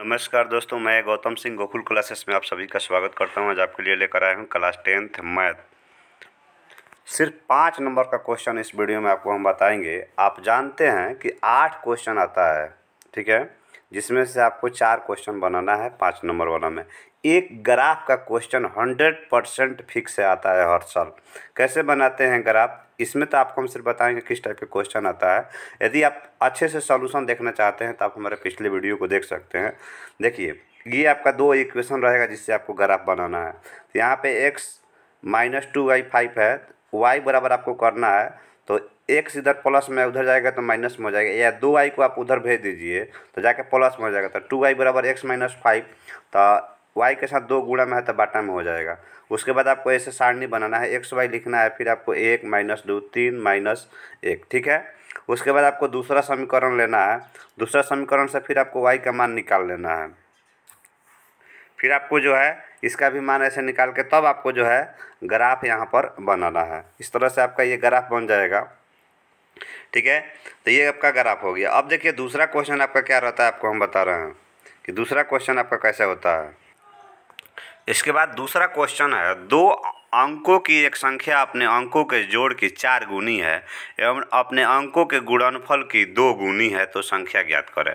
नमस्कार दोस्तों मैं गौतम सिंह गोकुल क्लासेस में आप सभी का स्वागत करता हूं आज आपके लिए लेकर आया हूं क्लास टेंथ मैथ सिर्फ पाँच नंबर का क्वेश्चन इस वीडियो में आपको हम बताएंगे आप जानते हैं कि आठ क्वेश्चन आता है ठीक है जिसमें से आपको चार क्वेश्चन बनाना है पाँच नंबर वाला में एक ग्राफ का क्वेश्चन हंड्रेड परसेंट फिक्स आता है हर साल कैसे बनाते हैं ग्राफ इसमें तो आपको हम सिर्फ बताएंगे किस टाइप के क्वेश्चन आता है यदि आप अच्छे से सोल्यूशन देखना चाहते हैं तो आप हमारे पिछले वीडियो को देख सकते हैं देखिए ये आपका दो इक्वेशन रहेगा जिससे आपको ग्राफ बनाना है तो यहाँ पे x minus two y five है वाई बराबर आपको करना है तो एक्स इधर प्लस में उधर जाएगा तो माइनस में हो जाएगा या दो वाई को आप उधर भेज दीजिए तो जाके प्लस में हो जाएगा तो टू वाई बराबर एक्स माइनस फाइव तो वाई के साथ दो गुणा में है तो बाटा में हो जाएगा उसके बाद आपको ऐसे सारणी बनाना है एक्स वाई लिखना है फिर आपको एक माइनस दो तीन माइनस एक ठीक है उसके बाद आपको दूसरा समीकरण लेना है दूसरा समीकरण से फिर आपको वाई का मान निकाल लेना है फिर आपको जो है इसका भी मान ऐसे निकाल के तब आपको जो है ग्राफ यहाँ पर बनाना है इस तरह से आपका ये ग्राफ बन जाएगा ठीक है तो ये आपका ग्राफ हो गया अब देखिए दूसरा क्वेश्चन आपका क्या रहता है आपको हम बता रहे हैं कि दूसरा क्वेश्चन आपका कैसे होता है इसके बाद दूसरा क्वेश्चन है दो अंकों की एक संख्या अपने अंकों के जोड़ की चार गुनी है एवं अपने अंकों के गुणनफल की दो गुनी है तो संख्या ज्ञात करें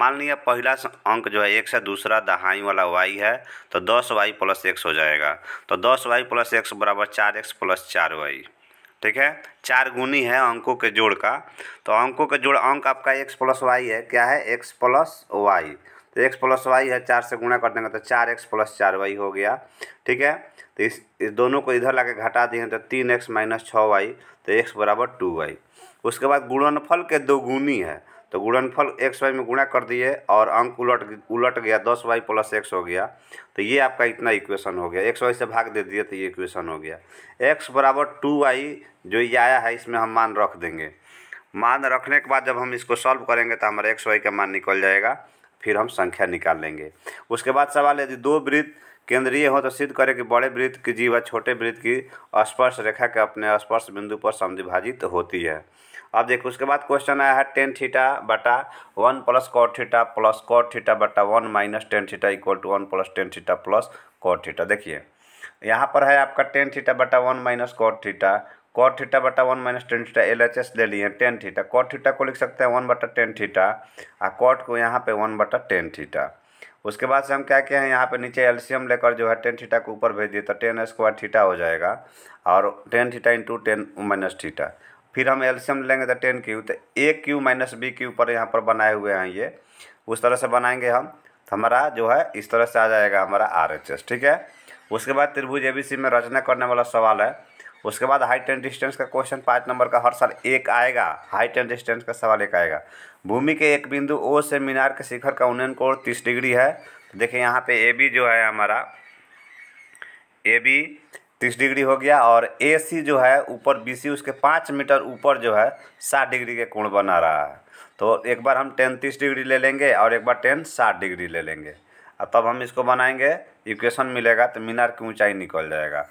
मान लिया पहला अंक जो है एक से दूसरा दहाई वाला वाई है तो दस वाई प्लस एक्स हो जाएगा तो दस वाई प्लस एक्स बराबर चार एक्स प्लस चार वाई ठीक है चार गुनी है अंकों के जोड़ का तो अंकों के जोड़ अंक आपका एक्स प्लस वाई है क्या है एक्स प्लस वाई तो एक्स प्लस वाई है चार से गुणा कर देंगे तो चार एक्स प्लस चार वाई हो गया ठीक है तो इस, इस दोनों को इधर ला घटा दिए तो तीन एक्स माइनस छः वाई तो एक्स बराबर टू वाई उसके बाद गुणनफल के दो गुनी है तो गुणनफल एक्स वाई में गुणा कर दिए और अंक उलट उलट गया दस वाई प्लस एक्स हो गया तो ये आपका इतना इक्वेशन हो गया एक्स वाई से भाग दे दिए तो ये इक्वेशन हो गया एक्स बराबर टू वाई जो ये आया है इसमें हम मान रख देंगे मान रखने के बाद जब हम इसको सॉल्व करेंगे तो हमारा एक्स वाई का मान निकल जाएगा फिर हम संख्या निकाल लेंगे उसके बाद सवाल यदि दो वृत्त केंद्रीय हो तो सिद्ध करें कि बड़े वृत्त की जीवा छोटे वृत्त की स्पर्श रेखा के अपने स्पर्श बिंदु पर समिभाजित तो होती है अब देखो उसके बाद क्वेश्चन आया है टेन थीटा बटा one plus cot theta plus cot theta बटा one minus tan theta equal to one plus tan theta plus cot theta देखिए यहाँ पर है आपका टेन थीटा बटा one minus cot theta cot theta बटा one minus tan theta L H S ले लिए टेन थीटा कॉट थीटा को लिख सकते हैं वन बटा टेन थीटा और कॉट को यहाँ पे वन बटा टेन थीटा उसके बाद से हम क्या किए हैं यहाँ पे नीचे एलसीएम लेकर जो है टेन थीटा को ऊपर भेज दिए तो टेन स्क्वायर थीटा हो जाएगा और tan theta into tan minus theta फिर हम एलसीएम लेंगे तो टेन क्यू तो a q minus b q पर यहाँ पर बनाए हुए हैं ये उस तरह से बनाएंगे हम तो हमारा जो है इस तरह से आ जाएगा हमारा आर एच एस ठीक है उसके बाद त्रिभुज ए बी सी में रचना करने वाला सवाल है उसके बाद हाइट एंड डिस्टेंस का क्वेश्चन पाँच नंबर का हर साल एक आएगा हाइट एंड डिस्टेंस का सवाल एक आएगा भूमि के एक बिंदु ओ से मीनार के शिखर का उन्नयन कोण तीस डिग्री है देखिए यहाँ पे ए बी जो है हमारा ए बी तीस डिग्री हो गया और ए सी जो है ऊपर बी सी उसके पाँच मीटर ऊपर जो है साठ डिग्री के कोण बना रहा है तो एक बार हम टेन तीस डिग्री ले लेंगे और एक बार टेन साठ डिग्री ले लेंगे और तब हम इसको बनाएंगे इक्वेशन मिलेगा तो मीनार की ऊंचाई निकल जाएगा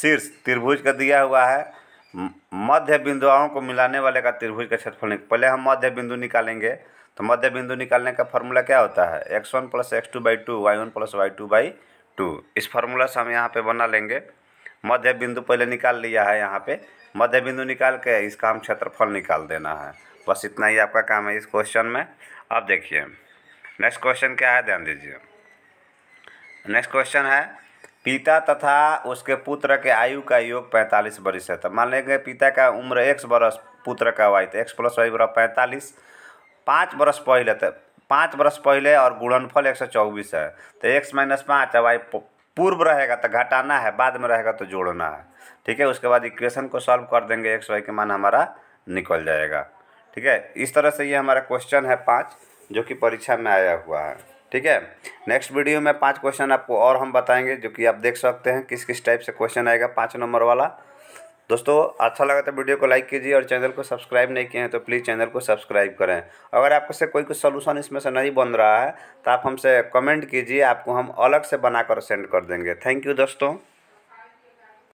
शीर्ष त्रिभुज का दिया हुआ है मध्य बिंदुओं को मिलाने वाले का त्रिभुज का क्षेत्रफल पहले हम मध्य बिंदु निकालेंगे तो मध्य बिंदु निकालने का फार्मूला क्या होता है x one plus x two by two y one plus y two by two इस फार्मूला से हम यहाँ पे बना लेंगे मध्य बिंदु पहले निकाल लिया है यहाँ पे मध्य बिंदु निकाल के इसका हम क्षेत्रफल निकाल देना है बस इतना ही आपका काम है इस क्वेश्चन में अब देखिए नेक्स्ट क्वेश्चन क्या है ध्यान दीजिए नेक्स्ट क्वेश्चन है पिता तथा उसके पुत्र के आयु का योग पैंतालीस वर्ष है तो मान लेंगे पिता का उम्र एक बरस पुत्र का वाई तो एक्स प्लस वाई बराबर पैंतालीस पाँच बरस पहले तो पाँच बरस पहले और गुणनफल एक सौ चौबीस है तो एक्स माइनस पाँच वाई पूर्व रहेगा तो घटाना है बाद में रहेगा तो जोड़ना है ठीक है उसके बाद इक्वेशन को सॉल्व कर देंगे एक्स वाई के मान हमारा निकल जाएगा ठीक है इस तरह से ये हमारा क्वेश्चन है पाँच जो कि परीक्षा में आया हुआ है ठीक है नेक्स्ट वीडियो में पांच क्वेश्चन आपको और हम बताएंगे जो कि आप देख सकते हैं किस किस टाइप से क्वेश्चन आएगा पाँच नंबर वाला दोस्तों अच्छा लगा तो वीडियो को लाइक कीजिए और चैनल को सब्सक्राइब नहीं किए हैं तो प्लीज़ चैनल को सब्सक्राइब करें अगर आपको से कोई कुछ सोलूशन इसमें से नहीं बन रहा है तो आप हमसे कमेंट कीजिए आपको हम अलग से बनाकर सेंड कर देंगे थैंक यू दोस्तों